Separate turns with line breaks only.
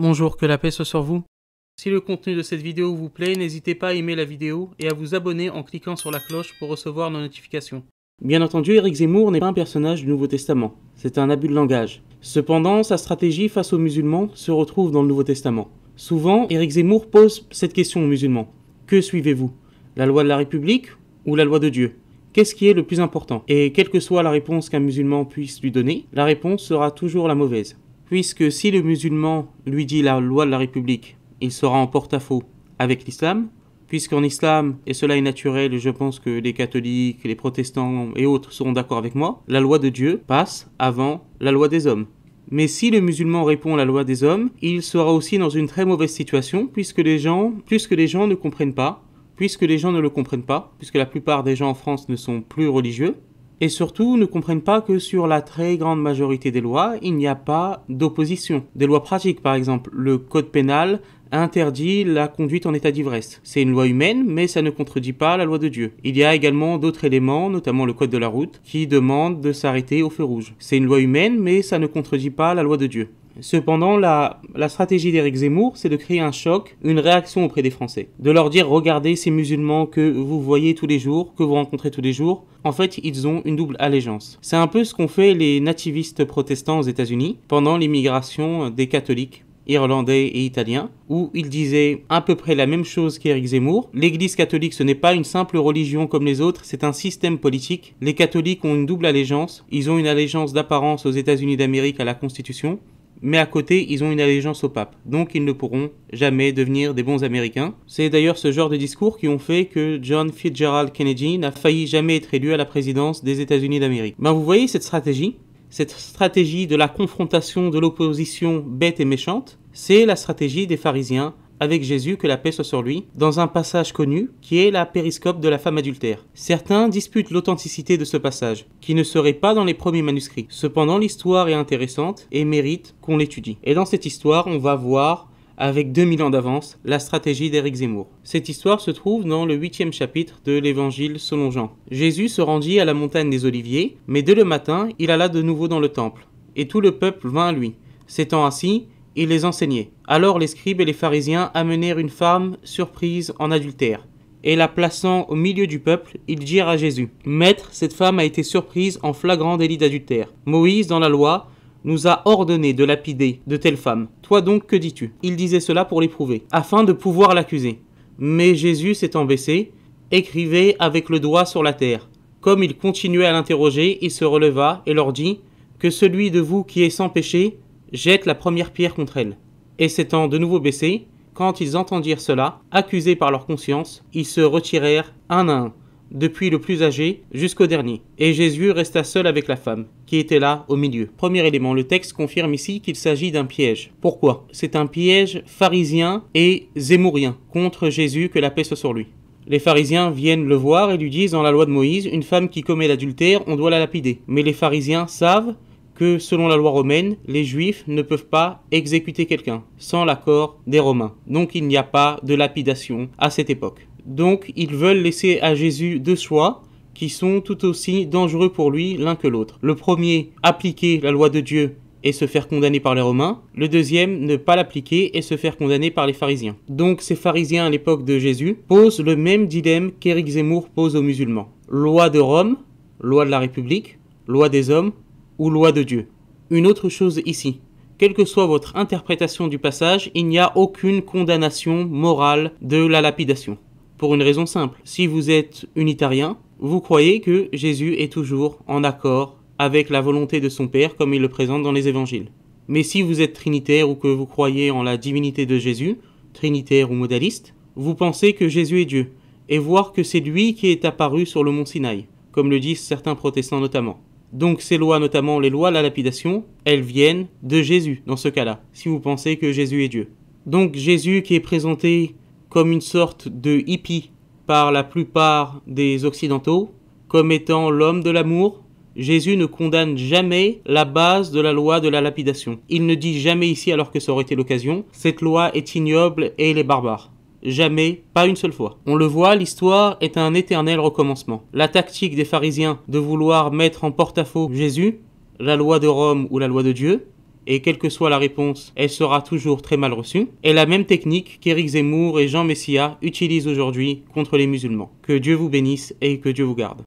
Bonjour, que la paix soit sur vous. Si le contenu de cette vidéo vous plaît, n'hésitez pas à aimer la vidéo et à vous abonner en cliquant sur la cloche pour recevoir nos notifications. Bien entendu, Eric Zemmour n'est pas un personnage du Nouveau Testament, c'est un abus de langage. Cependant, sa stratégie face aux musulmans se retrouve dans le Nouveau Testament. Souvent, Eric Zemmour pose cette question aux musulmans. Que suivez-vous La loi de la République ou la loi de Dieu Qu'est-ce qui est le plus important Et quelle que soit la réponse qu'un musulman puisse lui donner, la réponse sera toujours la mauvaise puisque si le musulman lui dit la loi de la République, il sera en porte-à-faux avec l'islam, puisqu'en islam, et cela est naturel, je pense que les catholiques, les protestants et autres seront d'accord avec moi, la loi de Dieu passe avant la loi des hommes. Mais si le musulman répond à la loi des hommes, il sera aussi dans une très mauvaise situation, puisque les gens, puisque les gens ne comprennent pas, puisque les gens ne le comprennent pas, puisque la plupart des gens en France ne sont plus religieux, et surtout ne comprennent pas que sur la très grande majorité des lois, il n'y a pas d'opposition. Des lois pratiques, par exemple, le code pénal interdit la conduite en état d'ivresse. C'est une loi humaine, mais ça ne contredit pas la loi de Dieu. Il y a également d'autres éléments, notamment le code de la route, qui demande de s'arrêter au feu rouge. C'est une loi humaine, mais ça ne contredit pas la loi de Dieu. Cependant, la, stratégie d'Éric Zemmour, c'est de créer un choc, une réaction auprès des Français. De leur dire, regardez ces musulmans que vous voyez tous les jours, que vous rencontrez tous les jours, en fait, ils ont une double allégeance. C'est un peu ce qu'ont fait les nativistes protestants aux États-Unis pendant l'immigration des catholiques irlandais et italiens, où ils disaient à peu près la même chose qu'Éric Zemmour. L'Église catholique, ce n'est pas une simple religion comme les autres, c'est un système politique. Les catholiques ont une double allégeance. Ils ont une allégeance d'apparence aux États-Unis d'Amérique à la Constitution, mais à côté, ils ont une allégeance au pape, donc ils ne pourront jamais devenir des bons Américains. C'est d'ailleurs ce genre de discours qui ont fait que John Fitzgerald Kennedy n'a failli jamais être élu à la présidence des États-Unis d'Amérique. Mais ben, vous voyez cette stratégie, cette stratégie de la confrontation de l'opposition bête et méchante, c'est la stratégie des pharisiens avec Jésus, que la paix soit sur lui, dans un passage connu qui est la périscope de la femme adultère. Certains disputent l'authenticité de ce passage, qui ne serait pas dans les premiers manuscrits. Cependant, l'histoire est intéressante et mérite qu'on l'étudie. Et dans cette histoire, on va voir avec 2000 ans d'avance, la stratégie d'Éric Zemmour. Cette histoire se trouve dans le huitième chapitre de l'Évangile selon Jean. Jésus se rendit à la montagne des Oliviers, mais dès le matin, il alla de nouveau dans le temple, et tout le peuple vint à lui. S'étant assis, il les enseignait. Alors les scribes et les pharisiens amenèrent une femme surprise en adultère. Et la plaçant au milieu du peuple, ils dirent à Jésus, Maître, cette femme a été surprise en flagrant délit d'adultère. Moïse, dans la loi, nous a ordonné de lapider de telle femme. Toi donc, que dis-tu Il disait cela pour l'éprouver, afin de pouvoir l'accuser. Mais Jésus, s'étant baissé, écrivait avec le doigt sur la terre. Comme il continuait à l'interroger, il se releva et leur dit, Que celui de vous qui est sans péché Jette la première pierre contre elle. Et s'étant de nouveau baissés, quand ils entendirent cela, accusés par leur conscience, ils se retirèrent un à un, depuis le plus âgé jusqu'au dernier. Et Jésus resta seul avec la femme, qui était là au milieu. Premier élément, le texte confirme ici qu'il s'agit d'un piège. Pourquoi C'est un piège pharisien et zémourien contre Jésus, que la paix soit sur lui. Les pharisiens viennent le voir et lui disent dans la loi de Moïse, une femme qui commet l'adultère, on doit la lapider. Mais les pharisiens savent que selon la loi romaine, les juifs ne peuvent pas exécuter quelqu'un sans l'accord des Romains. Donc il n'y a pas de lapidation à cette époque. Donc ils veulent laisser à Jésus deux choix qui sont tout aussi dangereux pour lui l'un que l'autre. Le premier, appliquer la loi de Dieu et se faire condamner par les Romains. Le deuxième, ne pas l'appliquer et se faire condamner par les pharisiens. Donc ces pharisiens à l'époque de Jésus posent le même dilemme qu'Éric Zemmour pose aux musulmans. Loi de Rome, loi de la République, loi des hommes, ou loi de Dieu. Une autre chose ici. Quelle que soit votre interprétation du passage, il n'y a aucune condamnation morale de la lapidation. Pour une raison simple, si vous êtes unitarien, vous croyez que Jésus est toujours en accord avec la volonté de son Père comme il le présente dans les évangiles. Mais si vous êtes trinitaire ou que vous croyez en la divinité de Jésus, trinitaire ou modaliste, vous pensez que Jésus est Dieu, et voir que c'est lui qui est apparu sur le mont Sinaï, comme le disent certains protestants notamment. Donc ces lois, notamment les lois de la lapidation, elles viennent de Jésus dans ce cas-là, si vous pensez que Jésus est Dieu. Donc Jésus qui est présenté comme une sorte de hippie par la plupart des Occidentaux, comme étant l'homme de l'amour, Jésus ne condamne jamais la base de la loi de la lapidation. Il ne dit jamais ici, alors que ça aurait été l'occasion, cette loi est ignoble et elle est barbare. Jamais, pas une seule fois. On le voit, l'histoire est un éternel recommencement. La tactique des pharisiens de vouloir mettre en porte-à-faux Jésus, la loi de Rome ou la loi de Dieu, et quelle que soit la réponse, elle sera toujours très mal reçue, est la même technique qu'Éric Zemmour et Jean Messia utilisent aujourd'hui contre les musulmans. Que Dieu vous bénisse et que Dieu vous garde.